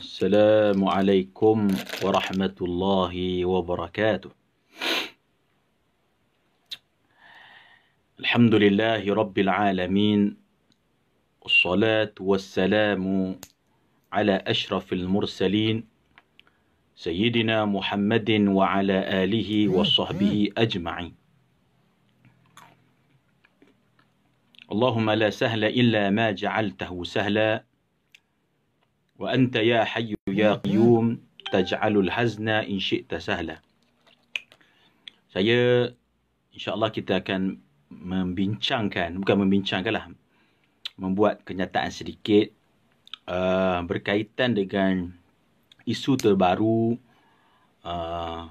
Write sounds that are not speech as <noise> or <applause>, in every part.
السلام عليكم ورحمة الله وبركاته الحمد لله رب العالمين والصلاة والسلام على أشرف المرسلين سيدنا محمد وعلى آله وصحبه أجمعين اللهم لا سهل إلا ما جعلته سهلا وأنت يا حي يا قيوم تجعل الحزن إن شئت سهلا saya insyaAllah kita akan membincangkan, bukan membincangkan lah, membuat kenyataan sedikit uh, berkaitan dengan isu terbaru uh,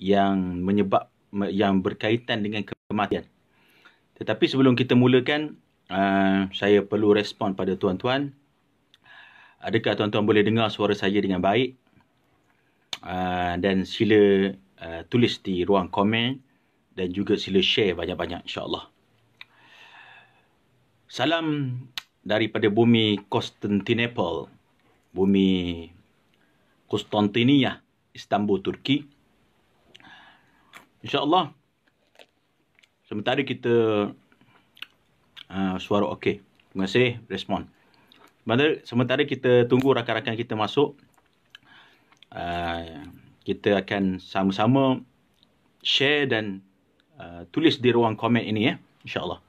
yang menyebab, yang berkaitan dengan kematian. Tetapi sebelum kita mulakan, uh, saya perlu respon pada tuan-tuan. Adakah tuan-tuan boleh dengar suara saya dengan baik? Uh, dan sila uh, tulis di ruang komen dan juga sila share banyak-banyak insya-Allah. Salam daripada bumi Konstantinopel bumi Konstantinia, Istanbul, Turki. Insya-Allah sementara kita uh, suara okey. Terima kasih respon. Mana sementara kita tunggu rakan-rakan kita masuk. Uh, kita akan sama-sama share dan uh, tulis di ruang komen ini ya. Eh? InsyaAllah.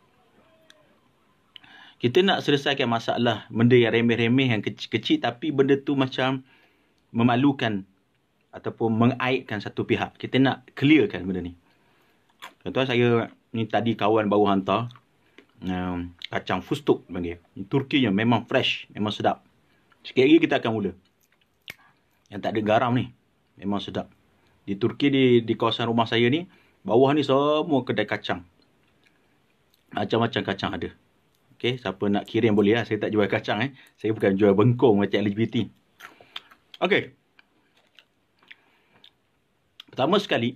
Kita nak selesaikan masalah benda yang remeh-remeh yang kecil-kecil tapi benda tu macam memalukan ataupun mengaibkan satu pihak. Kita nak clearkan benda ni. Contohnya saya ni tadi kawan baru hantar kacang fustuk panggil. Turki yang memang fresh, memang sedap. Sekali lagi kita akan mula. Yang tak ada garam ni, memang sedap. Di Turki di di kawasan rumah saya ni, bawah ni semua kedai kacang. Macam-macam kacang ada. Okey, siapa nak kirim boleh lah. Saya tak jual kacang eh. Saya bukan jual bengkong macam LGBT. Okey. Pertama sekali,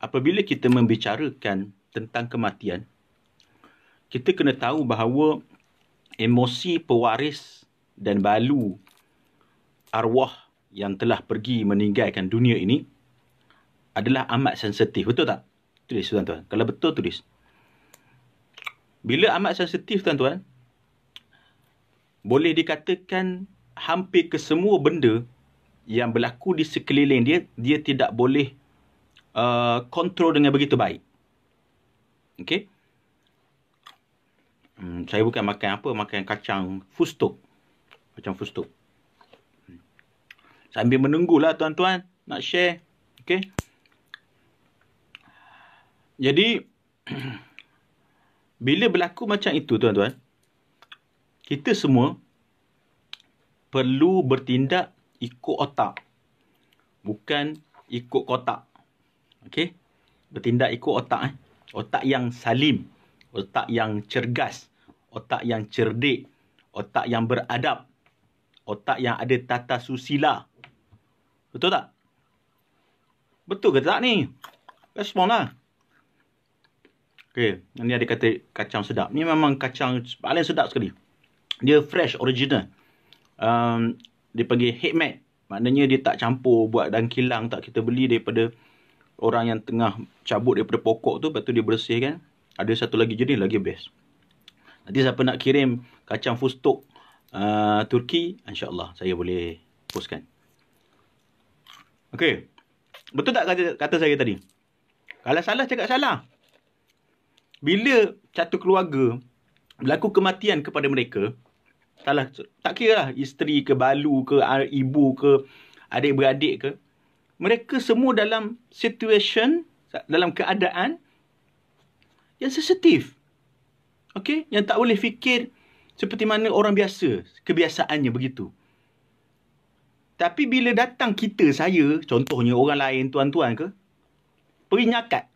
apabila kita membicarakan tentang kematian, kita kena tahu bahawa emosi pewaris dan balu arwah yang telah pergi meninggalkan dunia ini adalah amat sensitif. Betul tak? Tulis tuan-tuan. Kalau betul, tulis. Bila amat sensitif tuan-tuan, boleh dikatakan hampir ke benda yang berlaku di sekeliling dia, dia tidak boleh uh, kontrol dengan begitu baik. Okey? Hmm, saya bukan makan apa, makan kacang fustuk. Kacang fustuk. Hmm. Sambil menunggulah tuan-tuan nak share. Okay. Jadi, <clears throat> bila berlaku macam itu tuan-tuan, kita semua perlu bertindak ikut otak. Bukan ikut kotak. Okay. Bertindak ikut otak. Eh. Otak yang Salim otak yang cergas, otak yang cerdik, otak yang beradab, otak yang ada tata susila. Betul tak? Betul ke tak ni? Responlah. Okey, ni ada kata kacang sedap. Ni memang kacang paling sedap sekali. Dia fresh original. Um, dia panggil hikmat. Maknanya dia tak campur buat dan kilang tak kita beli daripada orang yang tengah cabut daripada pokok tu. Lepas tu dia bersihkan ada satu lagi jenis lagi best. Nanti siapa nak kirim kacang fustuk uh, Turki, insyaAllah saya boleh postkan. Okey. Betul tak kata, kata saya tadi? Kalau salah, cakap salah. Bila satu keluarga berlaku kematian kepada mereka, salah, tak kira lah, isteri ke balu ke ibu ke adik-beradik ke, mereka semua dalam situation, dalam keadaan yang sensitif. Okey, yang tak boleh fikir seperti mana orang biasa, kebiasaannya begitu. Tapi bila datang kita saya, contohnya orang lain tuan-tuan ke, pergi nyakat.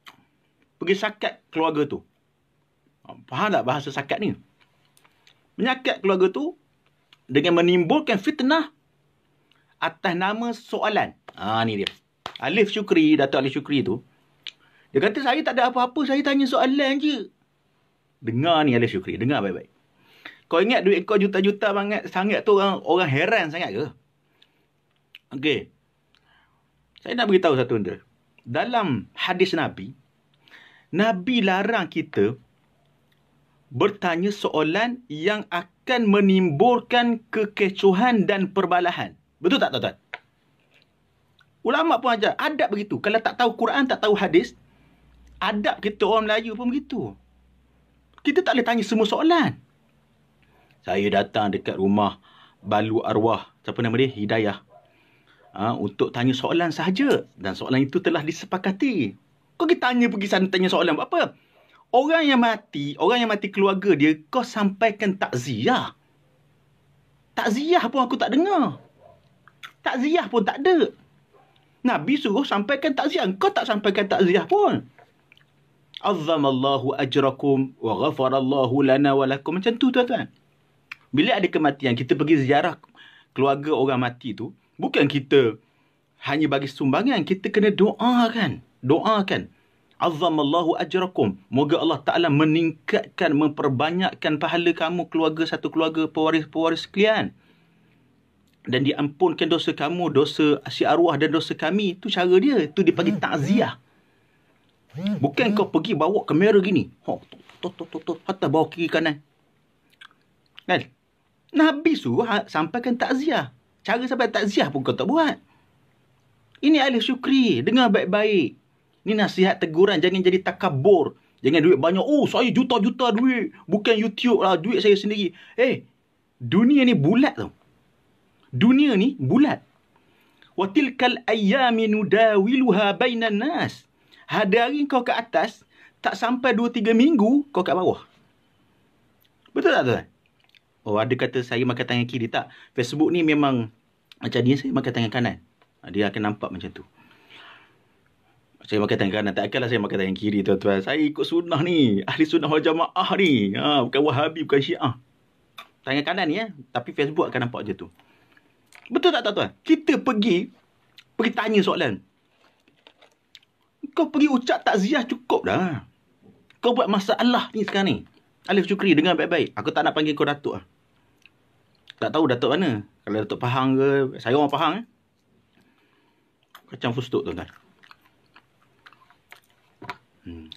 Pergi sakat keluarga tu. Ah, faham tak bahasa sakat ni? Menyakat keluarga tu dengan menimbulkan fitnah atas nama soalan. Ah ha, ni dia. Alif Syukri, Datuk Alif Syukri tu dia kata saya tak ada apa-apa, saya tanya soalan je. Dengar ni Alif Syukri, dengar baik-baik. Kau ingat duit kau juta-juta banget sangat tu orang orang heran sangat ke? Okey. Saya nak beritahu satu benda. Dalam hadis Nabi, Nabi larang kita bertanya soalan yang akan menimbulkan kekecohan dan perbalahan. Betul tak tuan-tuan? Ulama pun ajar, adab begitu. Kalau tak tahu Quran, tak tahu hadis, adab kita orang Melayu pun begitu. Kita tak boleh tanya semua soalan. Saya datang dekat rumah Balu Arwah. Siapa nama dia? Hidayah. Ha, untuk tanya soalan sahaja. Dan soalan itu telah disepakati. Kau kita tanya pergi sana tanya soalan buat apa? Orang yang mati, orang yang mati keluarga dia, kau sampaikan takziah. Takziah pun aku tak dengar. Takziah pun tak ada. Nabi suruh sampaikan takziah. Kau tak sampaikan takziah pun. Azzamallahu ajrakum wa ghafarallahu lana wa lakum. Macam tu tuan-tuan. Bila ada kematian, kita pergi ziarah keluarga orang mati tu. Bukan kita hanya bagi sumbangan. Kita kena doa kan. Doa kan. Azzamallahu ajrakum. Moga Allah Ta'ala meningkatkan, memperbanyakkan pahala kamu keluarga satu keluarga pewaris-pewaris kalian. Dan diampunkan dosa kamu, dosa si arwah dan dosa kami. Itu cara dia. Itu dipanggil hmm. takziah. Hmm. Bukan kau pergi bawa kamera gini. Ha, tot tot tot tot. Hatta bawa kiri kanan. Kan? Nabi suruh ha, sampaikan takziah. Cara sampai takziah pun kau tak buat. Ini ahli syukri. Dengar baik-baik. Ini nasihat teguran. Jangan jadi takabur. Jangan duit banyak. Oh, saya juta-juta duit. Bukan YouTube lah. Duit saya sendiri. Eh, dunia ni bulat tau. Dunia ni bulat. Wa tilkal ayyamin nudawiluha bainan nas. Hari-hari kau ke atas, tak sampai 2-3 minggu, kau ke bawah. Betul tak tuan? Oh, ada kata saya makan tangan kiri tak? Facebook ni memang macam ni, saya makan tangan kanan. Ah, dia akan nampak macam tu. Saya makan tangan kanan. Tak akanlah saya makan tangan kiri, tuan-tuan. Saya ikut sunnah ni. Ahli sunnah wal jamaah ni. Ha, bukan wahabi, bukan syiah. Tangan kanan ni, ya. Tapi Facebook akan nampak macam tu. Betul tak, tuan-tuan? Kita pergi, pergi tanya soalan kau pergi ucap takziah cukup dah. Kau buat masalah ni sekarang ni. Alif Syukri, dengar baik-baik. Aku tak nak panggil kau Datuk lah. Tak tahu Datuk mana. Kalau Datuk Pahang ke, saya orang Pahang eh. Kacang fustuk tu kan. Hmm.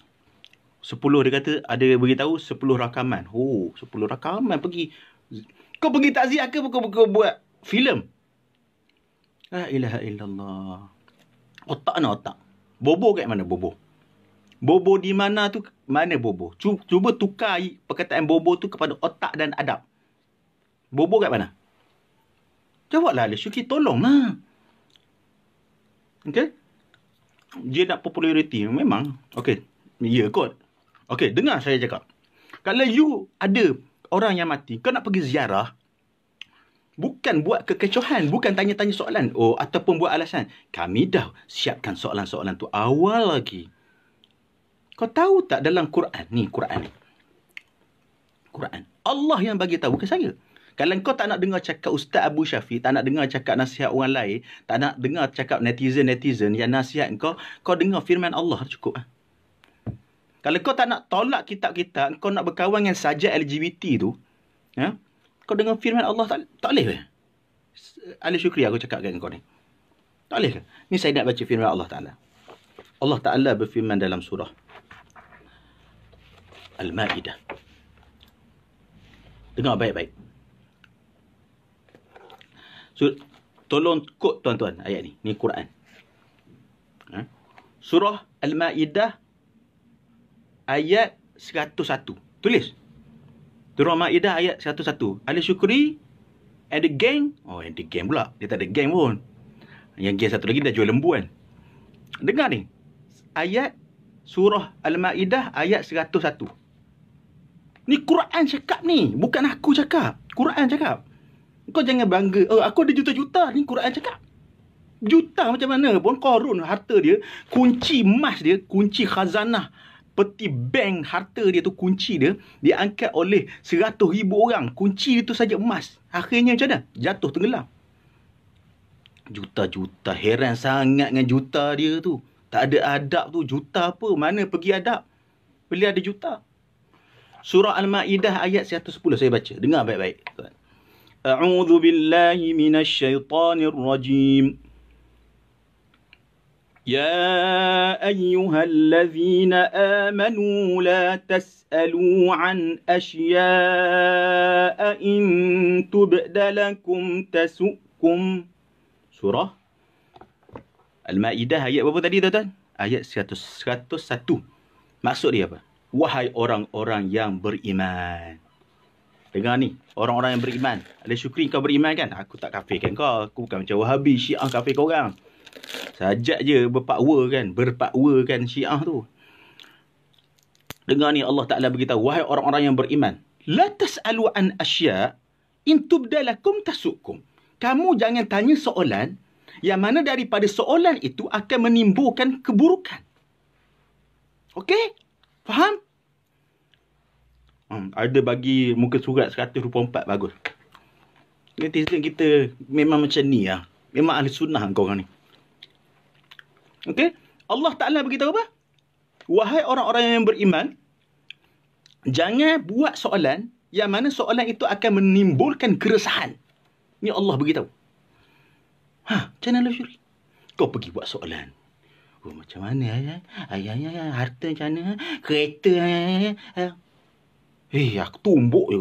Sepuluh hmm. dia kata, ada beritahu sepuluh rakaman. Oh, sepuluh rakaman pergi. Kau pergi takziah ke kau, kau buat filem? La ilaha illallah. Otak ni otak. Bobo kat mana bobo? Bobo di mana tu? Mana bobo? Cuba tukar perkataan bobo tu kepada otak dan adab. Bobo kat mana? Jawablah Ali Syuki, tolonglah. Okay? Dia nak populariti memang. Okay. Ya yeah, kot. Okay, dengar saya cakap. Kalau you ada orang yang mati, kau nak pergi ziarah, Bukan buat kekecohan, bukan tanya-tanya soalan oh, ataupun buat alasan. Kami dah siapkan soalan-soalan tu awal lagi. Kau tahu tak dalam Quran? Ni Quran Quran. Allah yang bagi tahu bukan saya. Kalau kau tak nak dengar cakap Ustaz Abu Syafiq, tak nak dengar cakap nasihat orang lain, tak nak dengar cakap netizen-netizen yang nasihat kau, kau dengar firman Allah cukup ah. Kalau kau tak nak tolak kitab-kitab, kau nak berkawan dengan sajak LGBT tu, ya? kau dengar firman Allah tak tak boleh eh? Ali Syukri aku cakap dengan kau ni. Tak boleh ke? Ni saya nak baca firman Allah Ta'ala. Allah Ta'ala berfirman dalam surah Al-Ma'idah. Dengar baik-baik. So, tolong kot tuan-tuan ayat ni. Ni Quran. Ha? Surah Al-Ma'idah ayat 101. Tulis. Tulis. Surah Ma'idah ayat 101. Ali Syukri and the gang. Oh, and the gang pula. Dia tak ada gang pun. Yang gang satu lagi dah jual lembu kan. Dengar ni. Ayat surah Al-Ma'idah ayat 101. Ni Quran cakap ni. Bukan aku cakap. Quran cakap. Kau jangan bangga. Oh, aku ada juta-juta. Ni Quran cakap. Juta macam mana pun. Korun harta dia. Kunci emas dia. Kunci khazanah peti bank harta dia tu kunci dia diangkat oleh 100,000 orang kunci itu saja emas akhirnya macam mana jatuh tenggelam juta-juta heran sangat dengan juta dia tu tak ada adab tu juta apa mana pergi adab beli ada juta surah al-maidah ayat 110 saya baca dengar baik-baik a'udzu billahi minasyaitanir -baik. يا ايها الذين امنوا لا تسالوا عن اشياء ان تبد لكم تسؤكم سوره المائده ayat berapa tadi tuan ayat 101 maksud dia apa wahai orang-orang yang beriman Dengar ni, orang-orang yang beriman. Ada syukri kau beriman kan? Aku tak kafirkan kau. Aku bukan macam Wahabi, Syiah kafir kau orang. Sajak je berpakwa kan. Berpakwa kan syiah tu. Dengar ni Allah Ta'ala beritahu. Wahai orang-orang yang beriman. La tas'alu an asya' in tasukum. Kamu jangan tanya soalan yang mana daripada soalan itu akan menimbulkan keburukan. Okey? Faham? Hmm, ada bagi muka surat 124 bagus. Ini Netizen kita memang macam ni lah. Memang ahli sunnah kau orang ni. Okey? Allah Taala beritahu apa? Wahai orang-orang yang beriman, jangan buat soalan yang mana soalan itu akan menimbulkan keresahan. Ini Allah beritahu. Ha, macam mana Syuri? Kau pergi buat soalan. Oh, macam mana ya? Ayah, ayah, ayah, harta macam mana? Kereta, ayah, ayah. Eh, aku tumbuk je.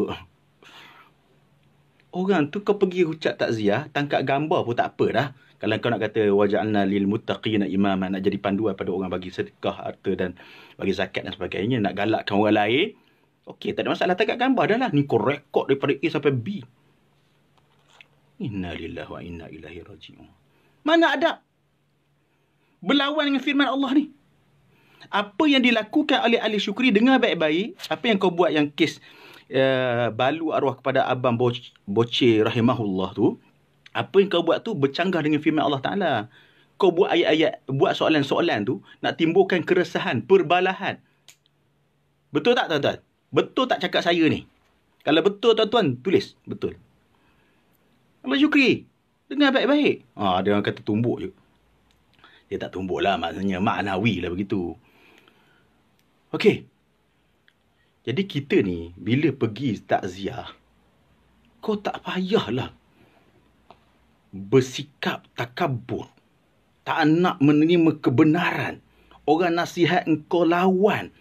Orang tu kau pergi ucap takziah, tangkap gambar pun tak apa dah kalau kau nak kata waja'alna lil muttaqina imama nak jadi panduan pada orang bagi sedekah harta dan bagi zakat dan sebagainya nak galakkan orang lain okey tak ada masalah tegak gambar dah lah ni kau rekod daripada A sampai B inna lillahi wa inna ilaihi rajiun mana ada berlawan dengan firman Allah ni apa yang dilakukan oleh Ali syukri dengar baik-baik apa yang kau buat yang kes uh, balu arwah kepada abang bocil rahimahullah tu apa yang kau buat tu bercanggah dengan firman Allah Ta'ala. Kau buat ayat-ayat, buat soalan-soalan tu, nak timbulkan keresahan, perbalahan. Betul tak tuan-tuan? Betul tak cakap saya ni? Kalau betul tuan-tuan, tulis. Betul. Allah Yukri. Dengar baik-baik. Ha, dia orang kata tumbuk je. Dia tak tumbuk lah. maknanya maknawi lah begitu. Okey. Jadi kita ni, bila pergi takziah, kau tak payahlah bersikap takabur. Tak nak menerima kebenaran. Orang nasihat engkau lawan.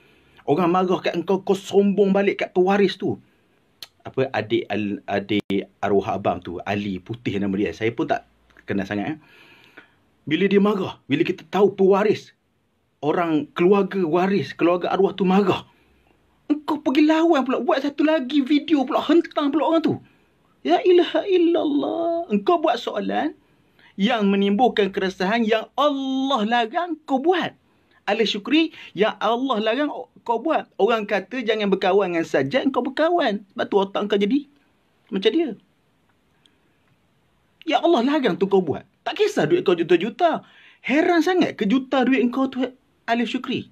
Orang marah kat engkau, kau sombong balik kat pewaris tu. Apa adik adik arwah abang tu, Ali Putih nama dia. Saya pun tak kenal sangat. Eh? Bila dia marah, bila kita tahu pewaris. Orang keluarga waris, keluarga arwah tu marah. Engkau pergi lawan pula, buat satu lagi video pula, hentang pula orang tu. Ya ilaha illallah. Engkau buat soalan yang menimbulkan keresahan yang Allah larang kau buat. Alih syukri yang Allah larang kau buat. Orang kata jangan berkawan dengan saja, kau berkawan. Sebab tu otak kau jadi macam dia. Ya Allah larang tu kau buat. Tak kisah duit kau juta-juta. Heran sangat ke juta duit kau tu Alif Syukri?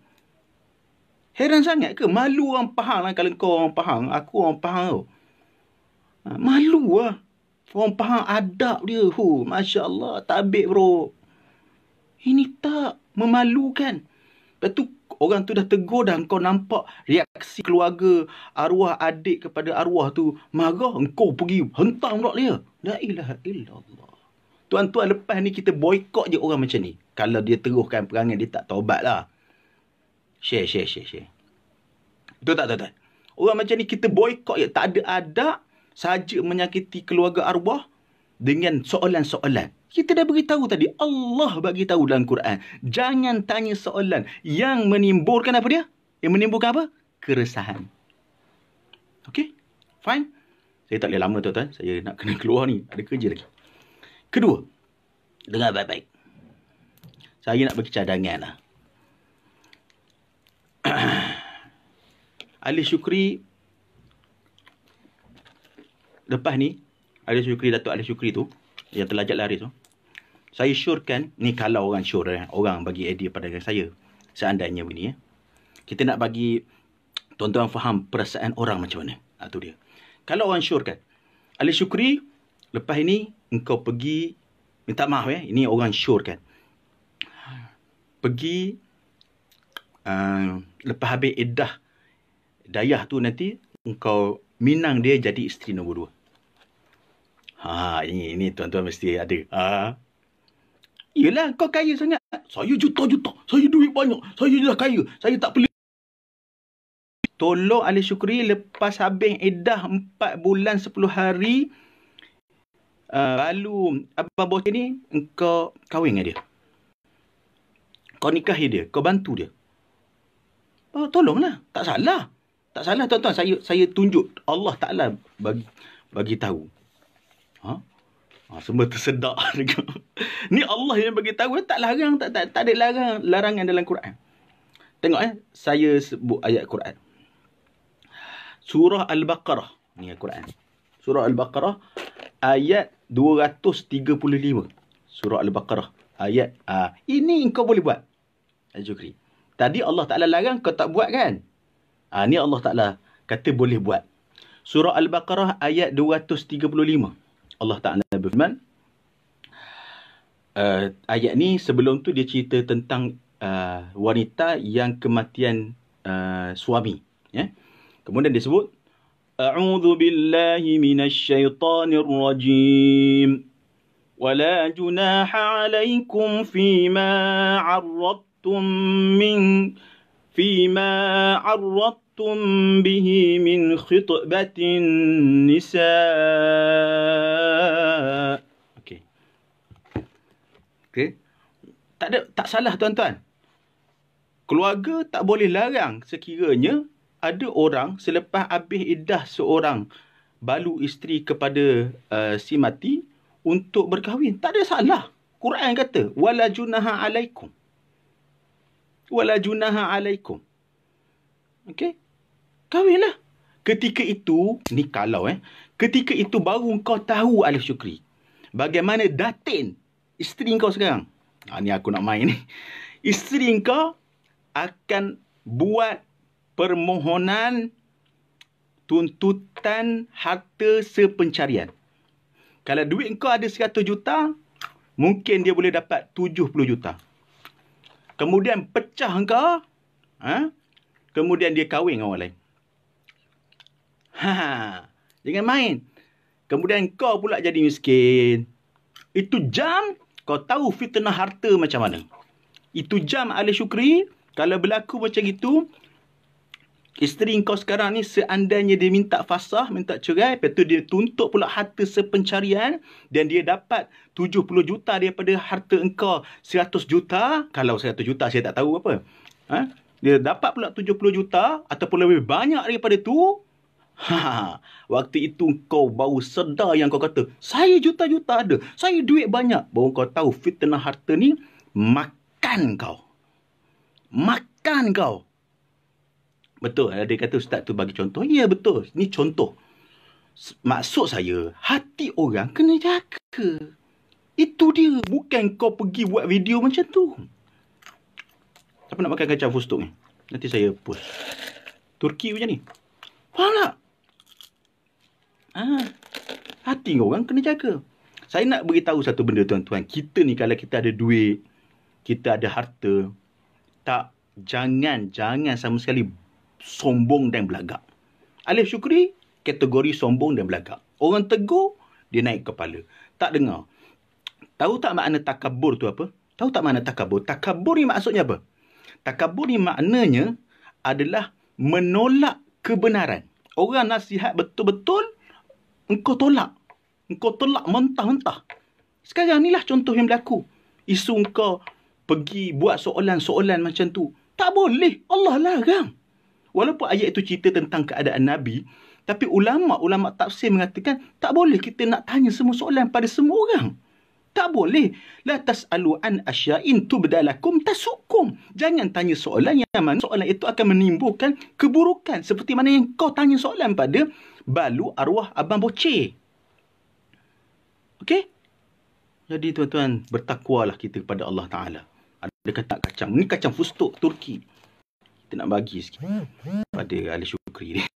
Heran sangat ke? Malu orang Pahang lah kalau kau orang Pahang. Aku orang Pahang tau. Ha, malu lah. Orang faham adab dia. Hu, Masya Allah, tak tabik bro. Ini tak memalukan. Lepas tu, orang tu dah tegur dan kau nampak reaksi keluarga arwah adik kepada arwah tu. Marah, engkau pergi hentam pula dia. La ilaha illallah. Tuan-tuan, lepas ni kita boykot je orang macam ni. Kalau dia teruskan perangai, dia tak taubat lah. Share, share, share, share. Betul tak, tuan-tuan? Orang macam ni kita boykot je. Tak ada adab, saja menyakiti keluarga arwah dengan soalan-soalan. Kita dah beritahu tadi, Allah bagi tahu dalam Quran, jangan tanya soalan yang menimbulkan apa dia? Yang menimbulkan apa? Keresahan. Okay? Fine? Saya tak boleh lama tuan-tuan. Saya nak kena keluar ni. Ada kerja lagi. Kedua, dengar baik-baik. Saya nak bagi cadangan lah. <clears throat> Ali Syukri lepas ni Ali Syukri Datuk Ali Syukri tu yang terlajak lari tu saya syorkan ni kalau orang syor eh, orang bagi idea pada saya seandainya begini eh. kita nak bagi tuan-tuan faham perasaan orang macam mana ha, tu dia kalau orang syorkan Ali Syukri lepas ini engkau pergi minta maaf ya eh, ini orang syorkan pergi uh, lepas habis iddah dayah tu nanti engkau minang dia jadi isteri nombor dua Ha, ini, ini tuan-tuan mesti ada. Ha? Yelah, kau kaya sangat. Saya juta-juta. Saya duit banyak. Saya dah kaya. Saya tak perlu. Tolong Ali Shukri lepas habis edah 4 bulan 10 hari. Uh, lalu, apa Bos ini? kau kahwin dengan dia. Kau nikah dia. Kau bantu dia. Oh, tolonglah. Tak salah. Tak salah tuan-tuan. Saya saya tunjuk Allah Ta'ala bagi bagi tahu. Ha? ha semua tersedak juga. <laughs> Ni Allah yang bagi tahu eh, tak larang tak tak tak ada larang larangan dalam Quran. Tengok eh saya sebut ayat Quran. Surah Al-Baqarah ni Quran. Surah Al-Baqarah ayat 235. Surah Al-Baqarah ayat ah ini engkau boleh buat. al Tadi Allah Taala larang kau tak buat kan? Ah ni Allah Taala kata boleh buat. Surah Al-Baqarah ayat 235. Allah Ta'ala berfirman uh, ayat ni sebelum tu dia cerita tentang uh, wanita yang kematian uh, suami yeah? kemudian dia sebut a'udzu billahi minasyaitonir rajim ولا جناح عليكم فيما عرضتم من فيما عرضتم جئتم به من خطبة النساء okay. Okay. Tak, ada, tak salah tuan-tuan Keluarga tak boleh larang sekiranya Ada orang selepas habis iddah seorang Balu isteri kepada uh, si mati Untuk berkahwin Tak ada salah Quran kata Wala junaha alaikum Wala junaha alaikum Okay Kahwin lah. Ketika itu, ni kalau eh. Ketika itu baru kau tahu Alif Syukri. Bagaimana datin isteri kau sekarang. Ha, ni aku nak main ni. Isteri kau akan buat permohonan tuntutan harta sepencarian. Kalau duit kau ada 100 juta, mungkin dia boleh dapat 70 juta. Kemudian pecah kau, ha? kemudian dia kahwin dengan orang lain. Ha, ha, ha. Jangan main. Kemudian kau pula jadi miskin. Itu jam kau tahu fitnah harta macam mana. Itu jam Ali Shukri. Kalau berlaku macam itu. Isteri kau sekarang ni seandainya dia minta fasah, minta cerai. Lepas tu dia tuntut pula harta sepencarian. Dan dia dapat 70 juta daripada harta engkau 100 juta. Kalau 100 juta saya tak tahu apa. Ha? Dia dapat pula 70 juta ataupun lebih banyak daripada tu. Ha, ha, ha, waktu itu kau baru sedar yang kau kata, saya juta-juta ada, saya duit banyak. Baru kau tahu fitnah harta ni makan kau. Makan kau. Betul, ada kata ustaz tu bagi contoh. Ya, betul. Ni contoh. Maksud saya, hati orang kena jaga. Itu dia. Bukan kau pergi buat video macam tu. Siapa nak makan kacang fustuk ni? Nanti saya post. Turki macam ni. Faham tak? Ha. Hati orang kena jaga. Saya nak beritahu satu benda tuan-tuan. Kita ni kalau kita ada duit, kita ada harta, tak jangan, jangan sama sekali sombong dan belagak. Alif Syukri, kategori sombong dan belagak. Orang tegur, dia naik kepala. Tak dengar. Tahu tak makna takabur tu apa? Tahu tak makna takabur? Takabur ni maksudnya apa? Takabur ni maknanya adalah menolak kebenaran. Orang nasihat betul-betul engkau tolak. Engkau tolak mentah-mentah. Sekarang inilah contoh yang berlaku. Isu engkau pergi buat soalan-soalan macam tu. Tak boleh. Allah larang. Walaupun ayat itu cerita tentang keadaan Nabi, tapi ulama-ulama tafsir mengatakan tak boleh kita nak tanya semua soalan pada semua orang. Tak boleh. La tas'alu an asya'in tubdalakum tasukum. Jangan tanya soalan yang mana soalan itu akan menimbulkan keburukan. Seperti mana yang kau tanya soalan pada balu arwah abang bocih. Okey? Jadi tuan-tuan, bertakwalah kita kepada Allah Ta'ala. Ada kata kacang. Ini kacang fustuk Turki. Kita nak bagi sikit pada ahli syukri ni. <laughs>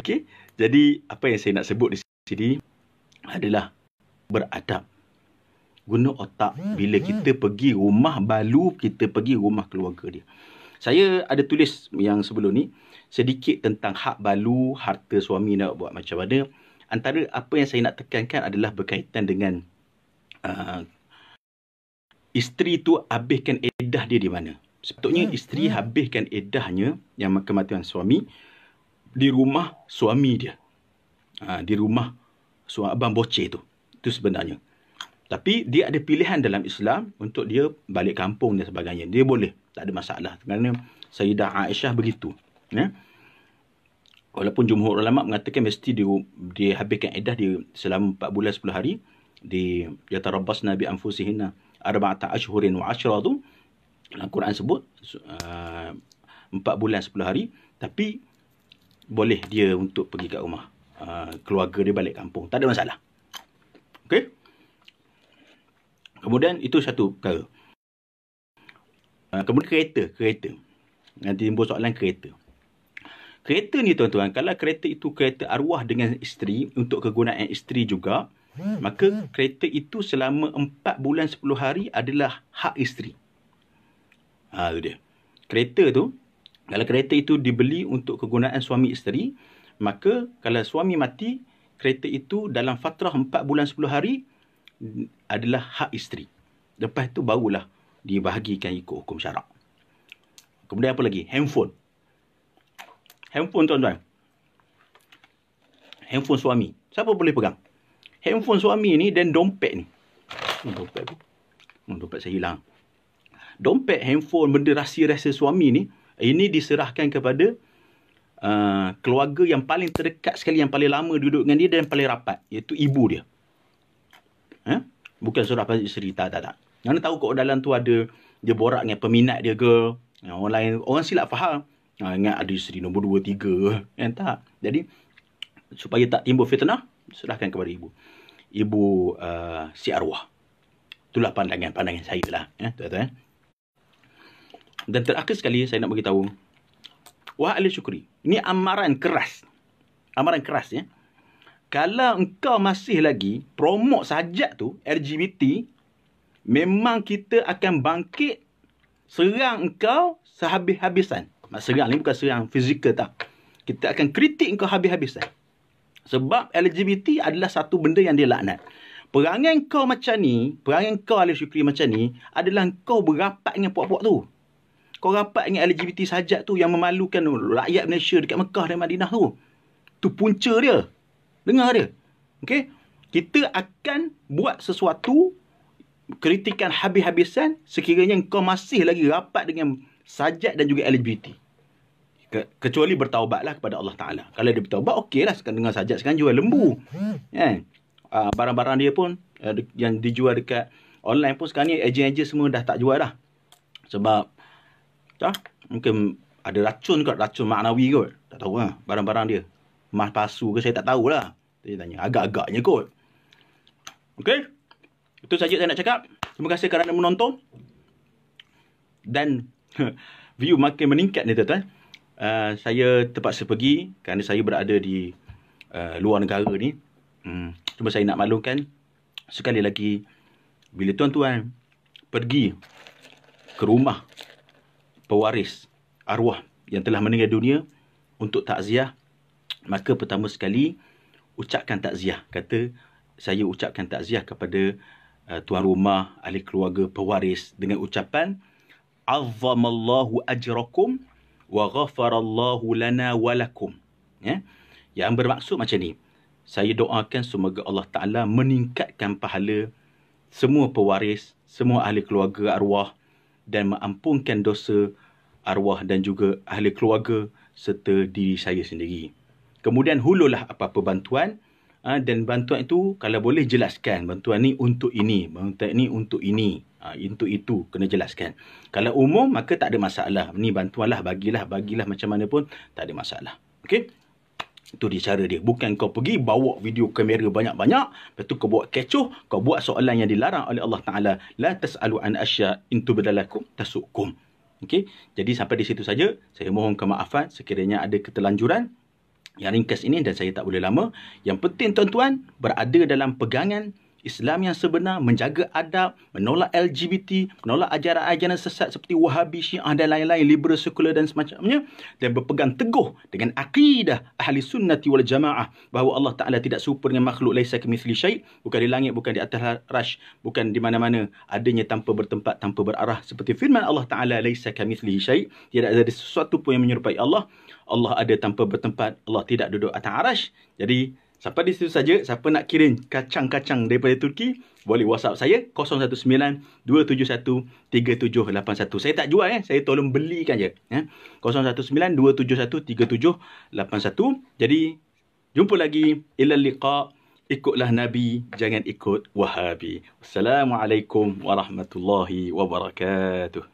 Okey? Jadi, apa yang saya nak sebut di sini adalah beradab. Guna otak bila kita pergi rumah balu, kita pergi rumah keluarga dia. Saya ada tulis yang sebelum ni sedikit tentang hak balu, harta suami nak buat macam mana. Antara apa yang saya nak tekankan adalah berkaitan dengan uh, isteri tu habiskan edah dia di mana. Sebetulnya hmm, isteri hmm. habiskan edahnya yang kematian suami di rumah suami dia. Uh, di rumah suami, abang boceh tu. Itu sebenarnya. Tapi dia ada pilihan dalam Islam untuk dia balik kampung dan sebagainya. Dia boleh. Tak ada masalah. Kerana Sayyidah Aisyah begitu. Ya? Walaupun jumhur ulama mengatakan mesti dia, dia habiskan edah dia selama 4 bulan 10 hari. Di rabbas Nabi Anfusihina Arba'ata Ashhurin wa Ashra tu. Al-Quran sebut uh, 4 bulan 10 hari. Tapi boleh dia untuk pergi ke rumah. Uh, keluarga dia balik kampung. Tak ada masalah. Okey. Kemudian itu satu perkara. Ah, kemudian kereta, kereta. Nanti timbul soalan kereta. Kereta ni tuan-tuan, kalau kereta itu kereta arwah dengan isteri untuk kegunaan isteri juga, maka kereta itu selama 4 bulan 10 hari adalah hak isteri. Ha, itu dia. Kereta tu, kalau kereta itu dibeli untuk kegunaan suami isteri, maka kalau suami mati, kereta itu dalam fatrah 4 bulan 10 hari adalah hak isteri. Lepas itu barulah dibahagikan ikut hukum syarak. Kemudian apa lagi? Handphone. Handphone tuan-tuan. Handphone suami. Siapa boleh pegang? Handphone suami ni dan dompet ni. Oh, dompet aku. Oh, hmm, dompet saya hilang. Dompet, handphone, benda rahsia-rahsia suami ni. Ini diserahkan kepada uh, keluarga yang paling terdekat sekali yang paling lama duduk dengan dia dan paling rapat iaitu ibu dia. Eh? Bukan surah pasal isteri tak tak tak. Mana tahu kau dalam tu ada dia borak dengan peminat dia ke? Orang lain orang silap faham. Ha, ingat ada isteri nombor dua tiga, kan tak. Jadi supaya tak timbul fitnah serahkan kepada ibu. Ibu uh, si arwah. Itulah pandangan-pandangan saya lah. Ya, eh, tuan-tuan. Dan terakhir sekali saya nak beritahu. Wahai ahli syukri. Ini amaran keras. Amaran keras ya. Kalau engkau masih lagi promote sajak tu LGBT, memang kita akan bangkit serang engkau sehabis-habisan. Mak serang ni bukan serang fizikal tak. Kita akan kritik engkau habis-habisan. Sebab LGBT adalah satu benda yang dia dilaknat. Perangai kau macam ni, perangai kau Alif Syukri macam ni, adalah kau berapat dengan puak-puak tu kau rapat dengan LGBT sajak tu yang memalukan rakyat Malaysia dekat Mekah dan Madinah tu. Tu punca dia. Dengar dia. Okey? Kita akan buat sesuatu kritikan habis-habisan sekiranya kau masih lagi rapat dengan sajak dan juga LGBT. Ke- kecuali bertaubatlah kepada Allah Taala. Kalau dia bertaubat okeylah sekarang dengan sajak sekarang jual lembu. Kan? Yeah. Uh, barang-barang dia pun uh, yang dijual dekat online pun sekarang ni ejen-ejen semua dah tak jual dah. Sebab tak? Mungkin ada racun kot, racun maknawi kot. Tak tahu lah, barang-barang dia. Mas pasu ke saya tak tahulah. Dia tanya, agak-agaknya kot. Okay? Itu sahaja saya nak cakap. Terima kasih kerana menonton. Dan <laughs> view makin meningkat ni tuan-tuan. Uh, saya terpaksa pergi kerana saya berada di uh, luar negara ni. Hmm. Cuma saya nak maklumkan sekali lagi bila tuan-tuan pergi ke rumah pewaris arwah yang telah meninggal dunia untuk takziah maka pertama sekali ucapkan takziah kata saya ucapkan takziah kepada uh, tuan rumah ahli keluarga pewaris dengan ucapan azzamallahu ajrakum wa ghafarallahu lana wa lakum ya yang bermaksud macam ni saya doakan semoga Allah Taala meningkatkan pahala semua pewaris semua ahli keluarga arwah dan mengampunkan dosa arwah dan juga ahli keluarga serta diri saya sendiri. Kemudian hululah apa-apa bantuan ha, dan bantuan itu kalau boleh jelaskan bantuan ni untuk ini, bantuan ni untuk ini, ha, untuk itu kena jelaskan. Kalau umum maka tak ada masalah. Ni bantuanlah bagilah, bagilah macam mana pun tak ada masalah. Okey? Itu dia cara dia. Bukan kau pergi bawa video kamera banyak-banyak. Lepas tu kau buat kecoh. Kau buat soalan yang dilarang oleh Allah Ta'ala. La tas'alu an asya intu bedalakum tasukum. Okey. Jadi sampai di situ saja. Saya mohon kemaafan sekiranya ada ketelanjuran. Yang ringkas ini dan saya tak boleh lama. Yang penting tuan-tuan berada dalam pegangan Islam yang sebenar, menjaga adab, menolak LGBT, menolak ajaran-ajaran sesat seperti Wahabi, Syiah dan lain-lain, liberal, sekular dan semacamnya. Dan berpegang teguh dengan akidah ahli sunnati wal jamaah bahawa Allah Ta'ala tidak serupa dengan makhluk laisa kemisli syait. Bukan di langit, bukan di atas rash, bukan di mana-mana. Adanya tanpa bertempat, tanpa berarah. Seperti firman Allah Ta'ala laisa kemisli syait. Tidak ada sesuatu pun yang menyerupai Allah. Allah ada tanpa bertempat. Allah tidak duduk atas arash. Jadi, Sampai di situ saja, siapa nak kirim kacang-kacang daripada Turki, boleh WhatsApp saya 019-271-3781. Saya tak jual, eh? saya tolong belikan je. Eh? 019-271-3781. Jadi, jumpa lagi. Ilal liqa, ikutlah Nabi, jangan ikut Wahabi. Assalamualaikum warahmatullahi wabarakatuh.